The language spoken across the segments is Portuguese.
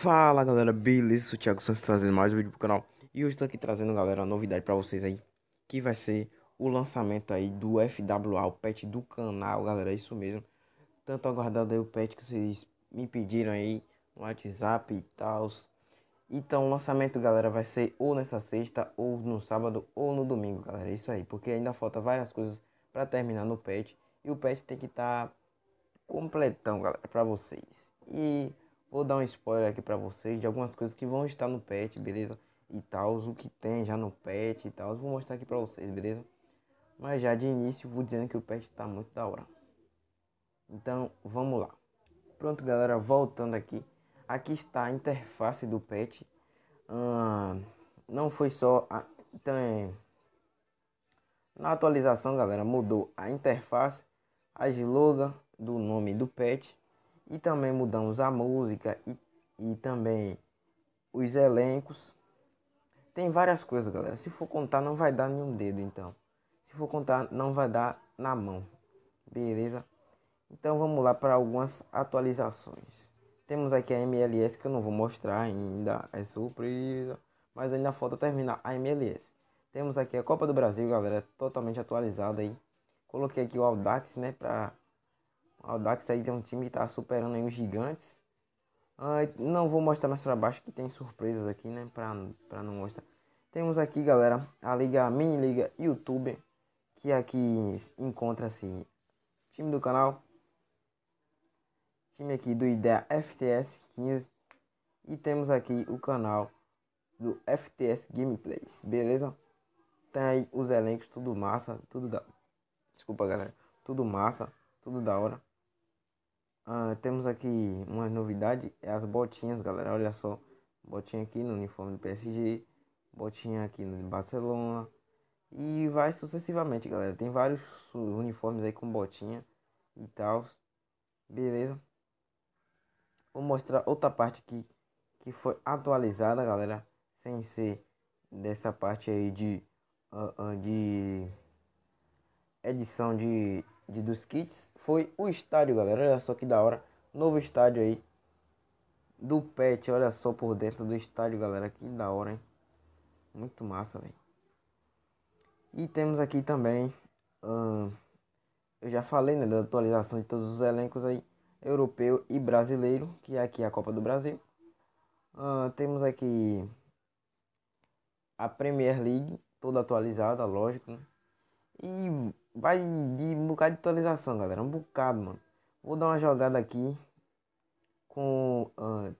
Fala galera, beleza? sou o Thiago Santos trazendo mais um vídeo pro canal E hoje estou aqui trazendo galera uma novidade para vocês aí Que vai ser o lançamento aí do FWA, o pet do canal galera, é isso mesmo Tanto aguardado aí o pet que vocês me pediram aí no WhatsApp e tal Então o lançamento galera vai ser ou nessa sexta, ou no sábado, ou no domingo galera, é isso aí Porque ainda falta várias coisas para terminar no pet E o pet tem que estar tá completão galera, para vocês E... Vou dar um spoiler aqui pra vocês de algumas coisas que vão estar no pet, beleza? E tal, o que tem já no pet e tal. Vou mostrar aqui pra vocês, beleza? Mas já de início vou dizendo que o pet tá muito da hora. Então, vamos lá. Pronto, galera, voltando aqui. Aqui está a interface do pet. não foi só... A... Então, é... Na atualização, galera, mudou a interface, a slogan do nome do pet e também mudamos a música e, e também os elencos. Tem várias coisas, galera. Se for contar, não vai dar nenhum dedo, então. Se for contar, não vai dar na mão. Beleza? Então vamos lá para algumas atualizações. Temos aqui a MLS que eu não vou mostrar ainda, é surpresa, mas ainda falta terminar a MLS. Temos aqui a Copa do Brasil, galera, totalmente atualizada aí. Coloquei aqui o Audax, né, para o Audax aí tem um time que está superando aí os gigantes. Ah, não vou mostrar mais para baixo que tem surpresas aqui, né? Para pra não mostrar. Temos aqui, galera, a liga, a mini liga YouTube, que é aqui encontra-se time do canal, time aqui do IDEA FTS 15 e temos aqui o canal do FTS Gameplays, beleza? Tem aí os elencos, tudo massa, tudo da... Desculpa, galera. Tudo massa, tudo da hora. Ah, temos aqui uma novidade, é as botinhas, galera. Olha só, botinha aqui no uniforme do PSG, botinha aqui no Barcelona. E vai sucessivamente, galera. Tem vários uniformes aí com botinha e tal. Beleza? Vou mostrar outra parte aqui que foi atualizada, galera. Sem ser dessa parte aí de, uh, uh, de edição de de, dos kits foi o estádio, galera. Olha só que da hora. Novo estádio aí. Do pet, olha só por dentro do estádio, galera. Que da hora, hein? Muito massa, velho. E temos aqui também. Hum, eu já falei, né? Da atualização de todos os elencos aí. Europeu e brasileiro. Que é aqui a Copa do Brasil. Hum, temos aqui. A Premier League. Toda atualizada, lógico, né? E Vai de um bocado de atualização, galera. Um bocado, mano. Vou dar uma jogada aqui com, uh,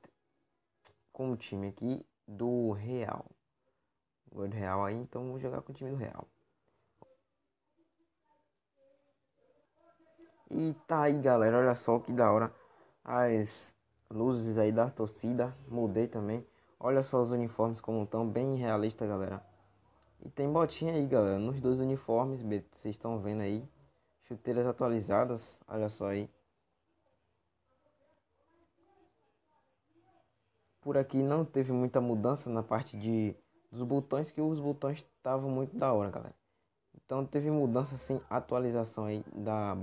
com o time aqui do Real. do Real aí, então vou jogar com o time do Real. E tá aí, galera. Olha só que da hora. As luzes aí da torcida. Mudei também. Olha só os uniformes como estão. Bem realista, galera. E tem botinha aí, galera, nos dois uniformes, vocês estão vendo aí. Chuteiras atualizadas, olha só aí. Por aqui não teve muita mudança na parte de dos botões, que os botões estavam muito da hora, galera. Então teve mudança sim, atualização aí da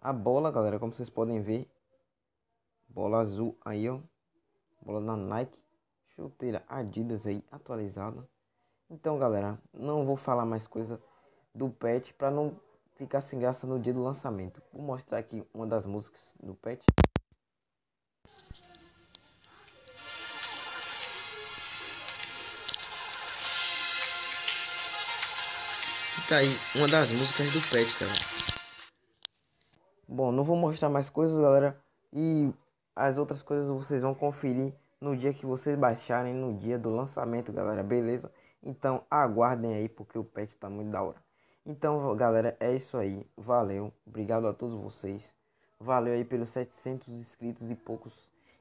a bola, galera, como vocês podem ver. Bola azul aí, ó. Bola da Nike. Chuteira Adidas aí, atualizada. Então, galera, não vou falar mais coisa do Pet para não ficar sem graça no dia do lançamento. Vou mostrar aqui uma das músicas do Pet. Tá aí uma das músicas do Pet, cara. Tá Bom, não vou mostrar mais coisas, galera. E as outras coisas vocês vão conferir no dia que vocês baixarem, no dia do lançamento, galera. Beleza? Então aguardem aí porque o pet está muito da hora. Então, galera, é isso aí. Valeu. Obrigado a todos vocês. Valeu aí pelos 700 inscritos e poucos.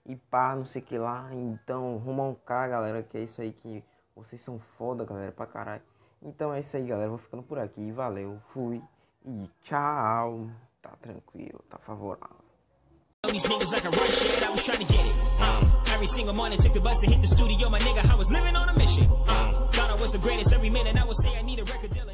E pá, não sei que lá. Então, rumo um K, galera. Que é isso aí que vocês são foda, galera. Pra caralho. Então é isso aí, galera. Vou ficando por aqui. Valeu. Fui. E tchau. Tá tranquilo. Tá favorável. These niggas like a shit, I was trying to get it. Uh, every single morning, took the bus and hit the studio, my nigga. I was living on a mission. Uh, thought I was the greatest every minute. I would say I need a record deal.